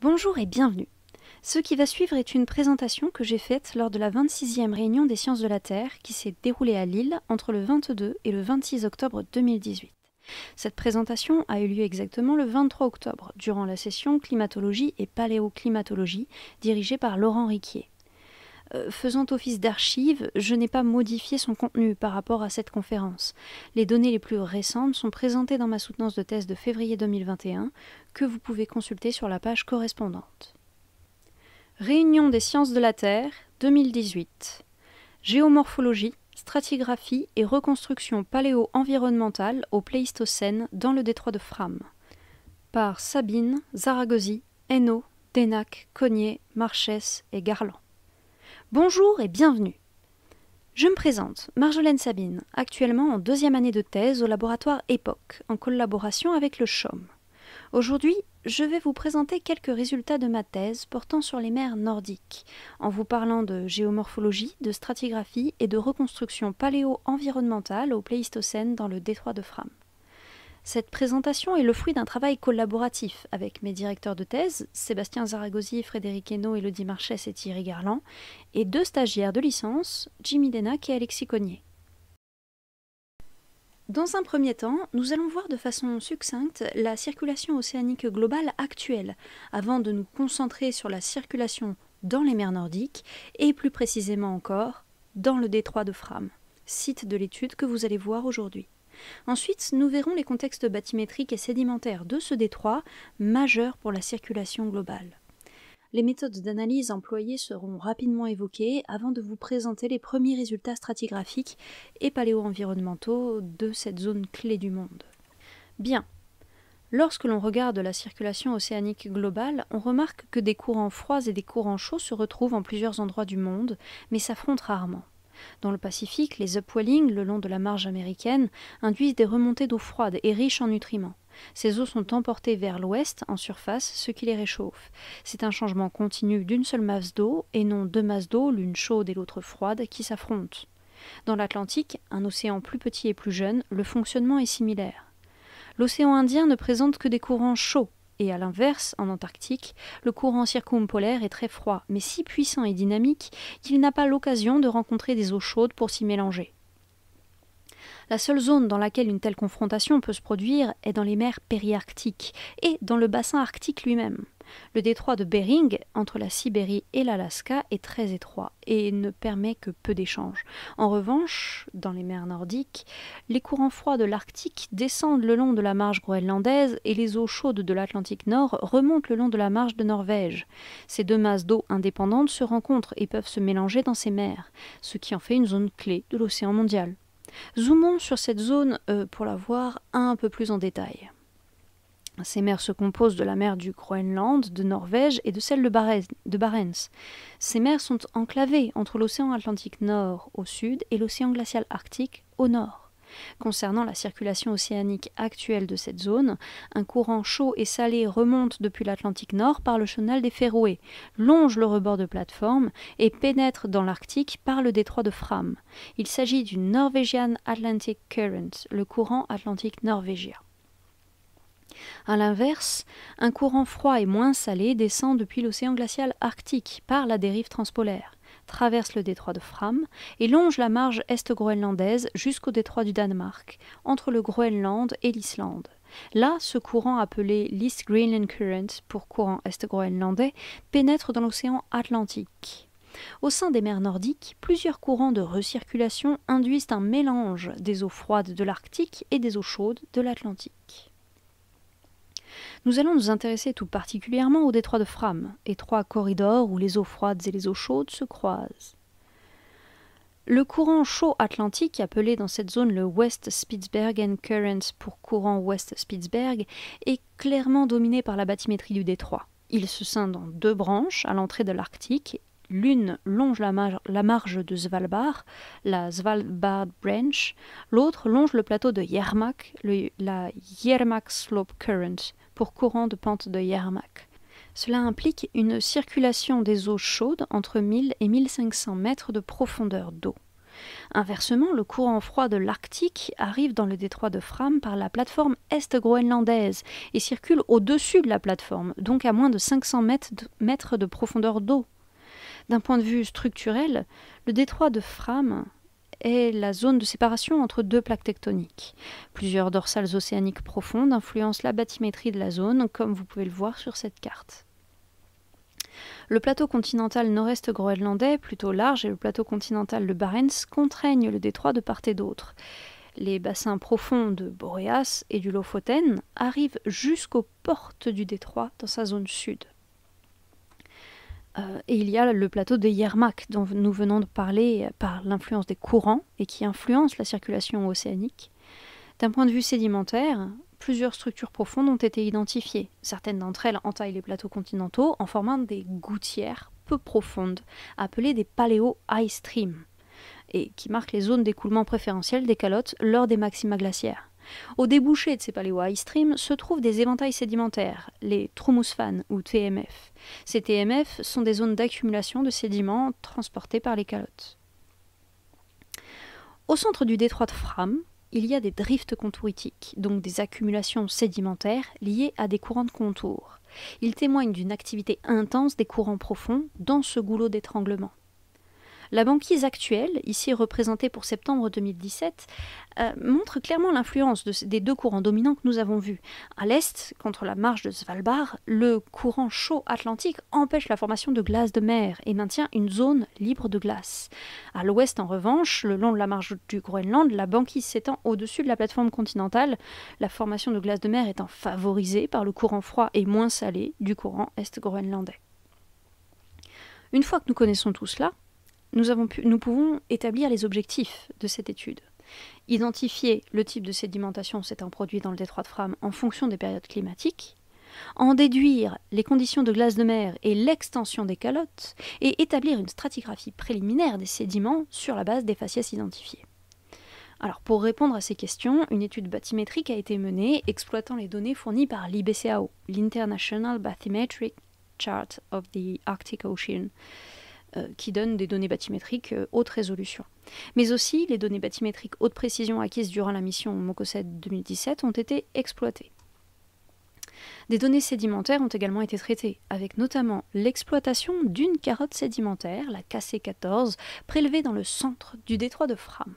Bonjour et bienvenue. Ce qui va suivre est une présentation que j'ai faite lors de la 26e réunion des sciences de la Terre qui s'est déroulée à Lille entre le 22 et le 26 octobre 2018. Cette présentation a eu lieu exactement le 23 octobre durant la session climatologie et paléoclimatologie dirigée par Laurent Riquier. Euh, faisant office d'archive, je n'ai pas modifié son contenu par rapport à cette conférence. Les données les plus récentes sont présentées dans ma soutenance de thèse de février 2021, que vous pouvez consulter sur la page correspondante. Réunion des sciences de la Terre, 2018. Géomorphologie, stratigraphie et reconstruction paléo-environnementale au Pléistocène dans le détroit de Fram. Par Sabine, Zaragozy, Hainaut, Denac, Cognier, Marchès et Garland. Bonjour et bienvenue. Je me présente, Marjolaine Sabine, actuellement en deuxième année de thèse au laboratoire EPOC, en collaboration avec le CHOM. Aujourd'hui, je vais vous présenter quelques résultats de ma thèse portant sur les mers nordiques, en vous parlant de géomorphologie, de stratigraphie et de reconstruction paléo-environnementale au Pléistocène dans le détroit de Fram. Cette présentation est le fruit d'un travail collaboratif avec mes directeurs de thèse, Sébastien Zaragozzi, Frédéric Hainaut, Elodie Marchès et Thierry Garland, et deux stagiaires de licence, Jimmy Denac et Alexis Cognier. Dans un premier temps, nous allons voir de façon succincte la circulation océanique globale actuelle, avant de nous concentrer sur la circulation dans les mers nordiques, et plus précisément encore, dans le détroit de Fram, site de l'étude que vous allez voir aujourd'hui. Ensuite, nous verrons les contextes bathymétriques et sédimentaires de ce détroit, majeurs pour la circulation globale. Les méthodes d'analyse employées seront rapidement évoquées avant de vous présenter les premiers résultats stratigraphiques et paléo-environnementaux de cette zone clé du monde. Bien. Lorsque l'on regarde la circulation océanique globale, on remarque que des courants froids et des courants chauds se retrouvent en plusieurs endroits du monde, mais s'affrontent rarement. Dans le Pacifique, les upwelling, le long de la marge américaine induisent des remontées d'eau froide et riches en nutriments. Ces eaux sont emportées vers l'ouest en surface, ce qui les réchauffe. C'est un changement continu d'une seule masse d'eau et non deux masses d'eau, l'une chaude et l'autre froide, qui s'affrontent. Dans l'Atlantique, un océan plus petit et plus jeune, le fonctionnement est similaire. L'océan Indien ne présente que des courants chauds, et à l'inverse, en Antarctique, le courant circumpolaire est très froid, mais si puissant et dynamique qu'il n'a pas l'occasion de rencontrer des eaux chaudes pour s'y mélanger. La seule zone dans laquelle une telle confrontation peut se produire est dans les mers périarctiques et dans le bassin arctique lui-même le détroit de Bering entre la Sibérie et l'Alaska est très étroit et ne permet que peu d'échanges. En revanche, dans les mers nordiques, les courants froids de l'Arctique descendent le long de la marge groenlandaise et les eaux chaudes de l'Atlantique Nord remontent le long de la marge de Norvège. Ces deux masses d'eau indépendantes se rencontrent et peuvent se mélanger dans ces mers, ce qui en fait une zone clé de l'océan mondial. Zoomons sur cette zone euh, pour la voir un peu plus en détail. Ces mers se composent de la mer du Groenland, de Norvège et de celle de, Barents. Ces mers sont enclavées entre l'océan Atlantique Nord au sud et l'océan glacial Arctique au nord. Concernant la circulation océanique actuelle de cette zone, un courant chaud et salé remonte depuis l'Atlantique Nord par le chenal des Féroé, longe le rebord de plateforme et pénètre dans l'Arctique par le détroit de Fram. Il s'agit du Norwegian Atlantic Current, le courant atlantique norvégien. À l'inverse, un courant froid et moins salé descend depuis l'océan glacial arctique par la dérive transpolaire, traverse le détroit de Fram et longe la marge est groenlandaise jusqu'au détroit du Danemark, entre le Groenland et l'Islande. Là, ce courant appelé l'East Greenland Current pour courant est groenlandais pénètre dans l'océan Atlantique. Au sein des mers nordiques, plusieurs courants de recirculation induisent un mélange des eaux froides de l'Arctique et des eaux chaudes de l'Atlantique. Nous allons nous intéresser tout particulièrement au détroit de Fram, étroit corridor où les eaux froides et les eaux chaudes se croisent. Le courant chaud atlantique, appelé dans cette zone le West Spitsbergen Current pour courant West Spitzberg, est clairement dominé par la bathymétrie du détroit. Il se scinde en deux branches à l'entrée de l'Arctique. L'une longe la, marge de Svalbard, la Svalbard Branch, l'autre longe le plateau de Yermak, la Yermak Slope Current, pour courant de pente de Yermak. Cela implique une circulation des eaux chaudes entre 1000 et 1500 mètres de profondeur d'eau. Inversement, le courant froid de l'Arctique arrive dans le détroit de Fram par la plateforme est groenlandaise et circule au-dessus de la plateforme, donc à moins de 500 mètres de profondeur d'eau. D'un point de vue structurel, le détroit de Fram est la zone de séparation entre deux plaques tectoniques. Plusieurs dorsales océaniques profondes influencent la bathymétrie de la zone, comme vous pouvez le voir sur cette carte. Le plateau continental nord-est groenlandais, plutôt large, et le plateau continental de Barents contraignent le détroit de part et d'autre. Les bassins profonds de Boréas et du Lofoten arrivent jusqu'aux portes du détroit dans sa zone sud. Euh, et il y a le plateau de Yermak, dont nous venons de parler euh, par l'influence des courants et qui influence la circulation océanique. D'un point de vue sédimentaire, plusieurs structures profondes ont été identifiées. Certaines d'entre elles entaillent les plateaux continentaux en formant des gouttières peu profondes, appelées des paléo-ice streams, et qui marquent les zones d'écoulement préférentiel des calottes lors des maxima glaciaires. Au débouché de ces paléo ice stream se trouvent des éventails sédimentaires, les tromusfans ou TMF. Ces TMF sont des zones d'accumulation de sédiments transportés par les calottes. Au centre du détroit de Fram, il y a des drifts contouritiques, donc des accumulations sédimentaires liées à des courants de contour. Ils témoignent d'une activité intense des courants profonds dans ce goulot d'étranglement. La banquise actuelle, ici représentée pour septembre 2017, euh, montre clairement l'influence des deux courants dominants que nous avons vus. À l'est, contre la marge de Svalbard, le courant chaud atlantique empêche la formation de glace de mer et maintient une zone libre de glace. À l'ouest, en revanche, le long de la marge du Groenland, la banquise s'étend au-dessus de la plateforme continentale, la formation de glace de mer étant favorisée par le courant froid et moins salé du courant est groenlandais. Une fois que nous connaissons tout cela, nous, pouvons établir les objectifs de cette étude. Identifier le type de sédimentation s'étant produit dans le détroit de Fram en fonction des périodes climatiques, en déduire les conditions de glace de mer et l'extension des calottes, et établir une stratigraphie préliminaire des sédiments sur la base des faciès identifiés. Alors pour répondre à ces questions, une étude bathymétrique a été menée exploitant les données fournies par l'IBCAO, l'International Bathymetric Chart of the Arctic Ocean, euh, qui donnent des données bathymétriques euh, haute résolution. Mais aussi, les données bathymétriques haute précision acquises durant la mission MocoSED 2017 ont été exploitées. Des données sédimentaires ont également été traitées, avec notamment l'exploitation d'une carotte sédimentaire, la KC14, prélevée dans le centre du détroit de Fram.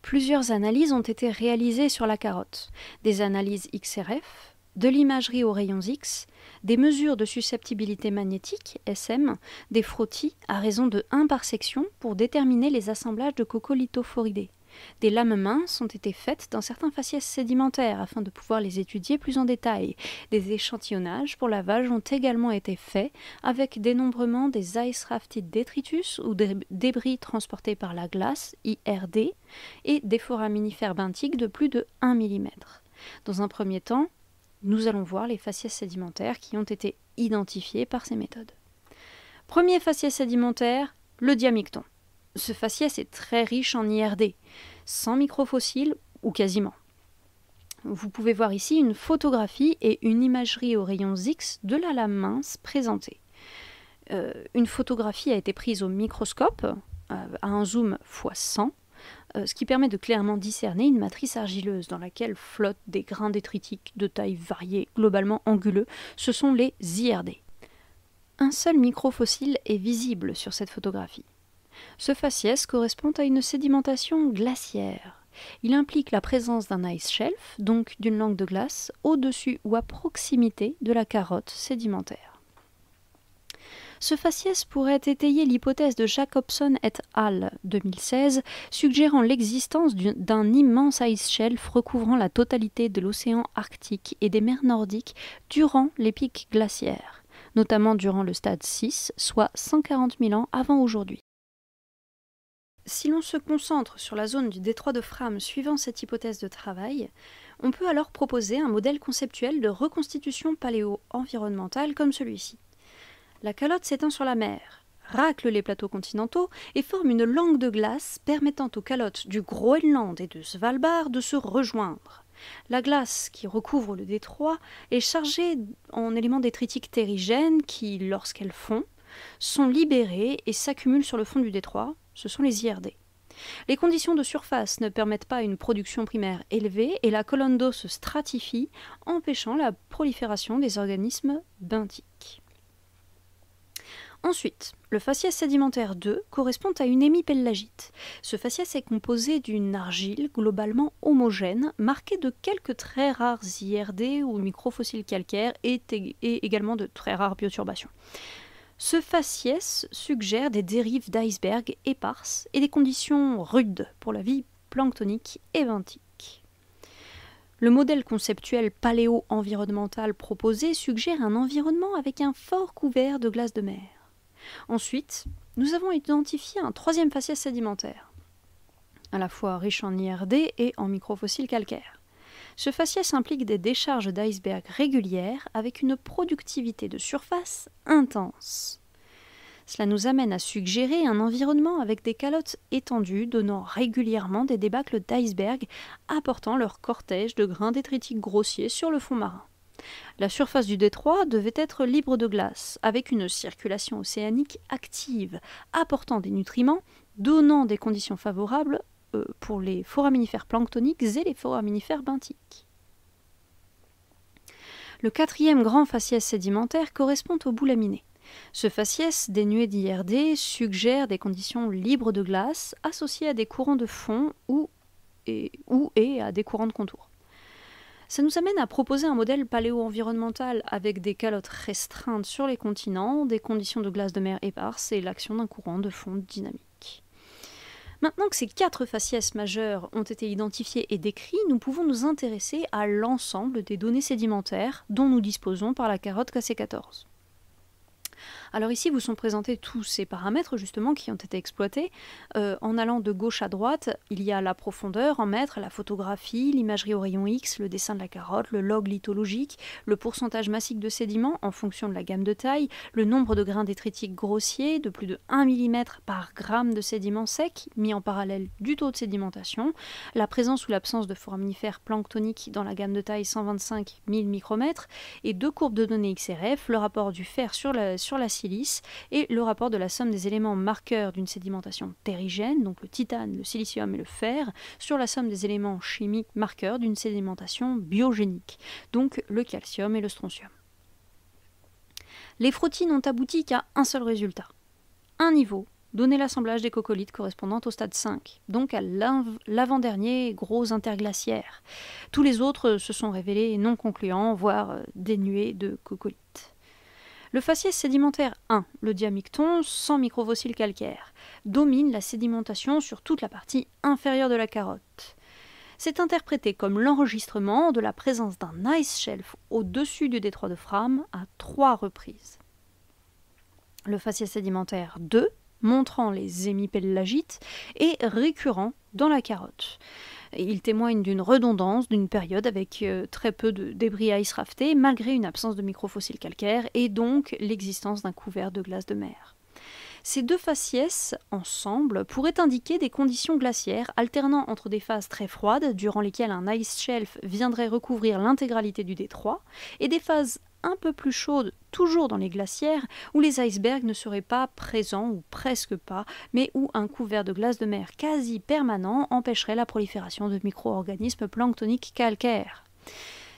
Plusieurs analyses ont été réalisées sur la carotte, des analyses XRF, de l'imagerie aux rayons X, des mesures de susceptibilité magnétique, SM, des frottis à raison de 1 par section pour déterminer les assemblages de coccolithophoridés. Des lames minces ont été faites dans certains faciès sédimentaires afin de pouvoir les étudier plus en détail. Des échantillonnages pour lavage ont également été faits avec dénombrement des ice rafted détritus ou des débris transportés par la glace, IRD, et des foraminifères benthiques de plus de 1 mm. Dans un premier temps, nous allons voir les faciès sédimentaires qui ont été identifiés par ces méthodes. Premier faciès sédimentaire, le diamicton. Ce faciès est très riche en IRD, sans microfossiles ou quasiment. Vous pouvez voir ici une photographie et une imagerie aux rayons X de la lame mince présentée. Euh, une photographie a été prise au microscope euh, à un zoom x100 euh, ce qui permet de clairement discerner une matrice argileuse dans laquelle flottent des grains détritiques de taille variée, globalement anguleux. Ce sont les IRD. Un seul microfossile est visible sur cette photographie. Ce faciès correspond à une sédimentation glaciaire. Il implique la présence d'un ice shelf, donc d'une langue de glace, au-dessus ou à proximité de la carotte sédimentaire ce faciès pourrait étayer l'hypothèse de Jacobson et al. 2016, suggérant l'existence d'un immense ice shelf recouvrant la totalité de l'océan Arctique et des mers nordiques durant les pics glaciaires, notamment durant le stade 6, soit 140 000 ans avant aujourd'hui. Si l'on se concentre sur la zone du détroit de Fram suivant cette hypothèse de travail, on peut alors proposer un modèle conceptuel de reconstitution paléo-environnementale comme celui-ci. La calotte s'étend sur la mer, racle les plateaux continentaux et forme une langue de glace permettant aux calottes du Groenland et de Svalbard de se rejoindre. La glace qui recouvre le détroit est chargée en éléments détritiques terrigènes qui, lorsqu'elles fondent, sont libérés et s'accumulent sur le fond du détroit, ce sont les IRD. Les conditions de surface ne permettent pas une production primaire élevée et la colonne d'eau se stratifie, empêchant la prolifération des organismes benthiques. Ensuite, le faciès sédimentaire 2 correspond à une hémipellagite. Ce faciès est composé d'une argile globalement homogène, marquée de quelques très rares IRD ou microfossiles calcaires et, également de très rares bioturbations. Ce faciès suggère des dérives d'icebergs éparses et des conditions rudes pour la vie planctonique et ventique. Le modèle conceptuel paléo-environnemental proposé suggère un environnement avec un fort couvert de glace de mer. Ensuite, nous avons identifié un troisième faciès sédimentaire, à la fois riche en IRD et en microfossiles calcaires. Ce faciès implique des décharges d'iceberg régulières avec une productivité de surface intense. Cela nous amène à suggérer un environnement avec des calottes étendues donnant régulièrement des débâcles d'iceberg apportant leur cortège de grains détritiques grossiers sur le fond marin. La surface du détroit devait être libre de glace, avec une circulation océanique active, apportant des nutriments, donnant des conditions favorables euh, pour les foraminifères planctoniques et les foraminifères benthiques. Le quatrième grand faciès sédimentaire correspond au laminé Ce faciès dénué d'IRD suggère des conditions libres de glace associées à des courants de fond ou ou et à des courants de contour. Ça nous amène à proposer un modèle paléo-environnemental avec des calottes restreintes sur les continents, des conditions de glace de mer éparses et l'action d'un courant de fond dynamique. Maintenant que ces quatre faciès majeurs ont été identifiés et décrits, nous pouvons nous intéresser à l'ensemble des données sédimentaires dont nous disposons par la carotte KC14. Alors ici, vous sont présentés tous ces paramètres justement qui ont été exploités. Euh, en allant de gauche à droite, il y a la profondeur en mètres, la photographie, l'imagerie au rayon X, le dessin de la carotte, le log lithologique, le pourcentage massique de sédiments en fonction de la gamme de taille, le nombre de grains détritiques grossiers de plus de 1 mm par gramme de sédiments secs mis en parallèle du taux de sédimentation, la présence ou l'absence de foraminifères planctoniques dans la gamme de taille 125 000 micromètres et deux courbes de données XRF, le rapport du fer sur la sur et le rapport de la somme des éléments marqueurs d'une sédimentation terrigène, donc le titane, le silicium et le fer, sur la somme des éléments chimiques marqueurs d'une sédimentation biogénique, donc le calcium et le strontium. Les frottis n'ont abouti qu'à un seul résultat. Un niveau, donné l'assemblage des coccolites correspondant au stade 5, donc à l'avant-dernier gros interglaciaire. Tous les autres se sont révélés non concluants, voire euh, dénués de coccolites. Le faciès sédimentaire 1, le diamicton sans microvocile calcaire, domine la sédimentation sur toute la partie inférieure de la carotte. C'est interprété comme l'enregistrement de la présence d'un ice shelf au-dessus du détroit de Fram à trois reprises. Le faciès sédimentaire 2, montrant les hémipélagites et récurrents dans la carotte. Ils témoignent d'une redondance d'une période avec euh, très peu de débris à rafté, malgré une absence de microfossiles calcaires et donc l'existence d'un couvert de glace de mer. Ces deux faciès, ensemble, pourraient indiquer des conditions glaciaires alternant entre des phases très froides, durant lesquelles un ice shelf viendrait recouvrir l'intégralité du détroit, et des phases un peu plus chaudes, toujours dans les glacières, où les icebergs ne seraient pas présents ou presque pas, mais où un couvert de glace de mer quasi permanent empêcherait la prolifération de micro-organismes planctoniques calcaires.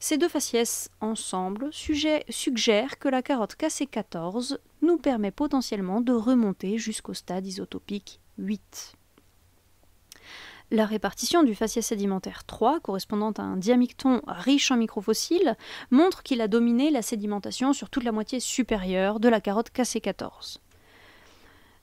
Ces deux faciès ensemble suggèrent que la carotte KC14 nous permet potentiellement de remonter jusqu'au stade isotopique 8. La répartition du faciès sédimentaire 3, correspondant à un diamicton riche en microfossiles, montre qu'il a dominé la sédimentation sur toute la moitié supérieure de la carotte KC14.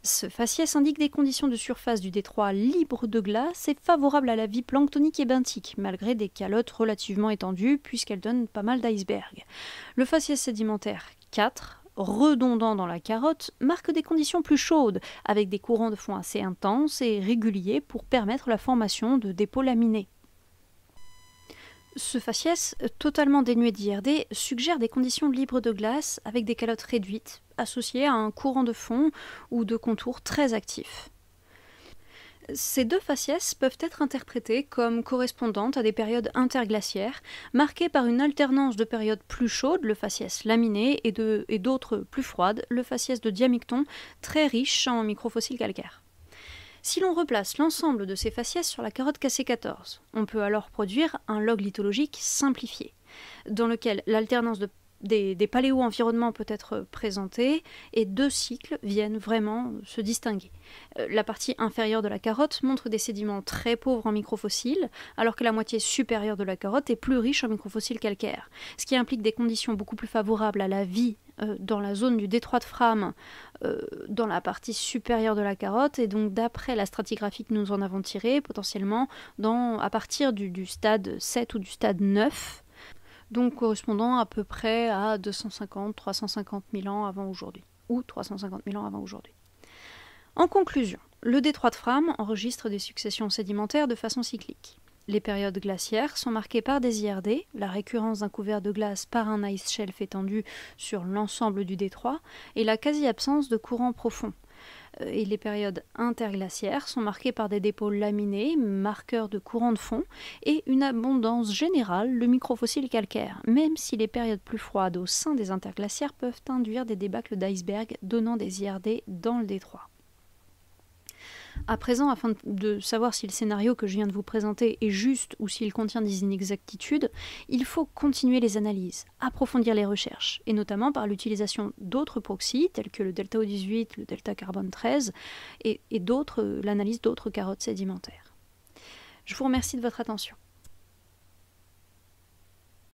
Ce faciès indique des conditions de surface du détroit libre de glace et favorable à la vie planctonique et benthique, malgré des calottes relativement étendues puisqu'elles donnent pas mal d'icebergs. Le faciès sédimentaire 4 redondant dans la carotte marque des conditions plus chaudes, avec des courants de fond assez intenses et réguliers pour permettre la formation de dépôts laminés. Ce faciès, totalement dénué d'IRD, suggère des conditions libres de glace avec des calottes réduites, associées à un courant de fond ou de contour très actif. Ces deux faciès peuvent être interprétées comme correspondantes à des périodes interglaciaires, marquées par une alternance de périodes plus chaudes, le faciès laminé, et, d'autres plus froides, le faciès de diamicton, très riche en microfossiles calcaires. Si l'on replace l'ensemble de ces faciès sur la carotte KC14, on peut alors produire un log lithologique simplifié, dans lequel l'alternance de des, paléo-environnements peut-être présentés, et deux cycles viennent vraiment se distinguer. Euh, la partie inférieure de la carotte montre des sédiments très pauvres en microfossiles, alors que la moitié supérieure de la carotte est plus riche en microfossiles calcaires, ce qui implique des conditions beaucoup plus favorables à la vie euh, dans la zone du détroit de Fram, euh, dans la partie supérieure de la carotte, et donc d'après la stratigraphie que nous en avons tirée, potentiellement à partir du stade 7 ou du stade 9, donc correspondant à peu près à 250-350 000 ans avant aujourd'hui, ou 350 000 ans avant aujourd'hui. En conclusion, le détroit de Fram enregistre des successions sédimentaires de façon cyclique. Les périodes glaciaires sont marquées par des IRD, la récurrence d'un couvert de glace par un ice shelf étendu sur l'ensemble du détroit, et la quasi-absence de courants profonds, euh, et les périodes interglaciaires sont marquées par des dépôts laminés, marqueurs de courants de fond et une abondance générale de microfossiles calcaires, même si les périodes plus froides au sein des interglaciaires peuvent induire des débâcles d'icebergs donnant des IRD dans le détroit. À présent, afin de savoir si le scénario que je viens de vous présenter est juste ou s'il contient des inexactitudes, il faut continuer les analyses, approfondir les recherches, et notamment par l'utilisation d'autres proxys tels que le delta O18, le delta carbone 13 et, et l'analyse d'autres carottes sédimentaires. Je vous remercie de votre attention.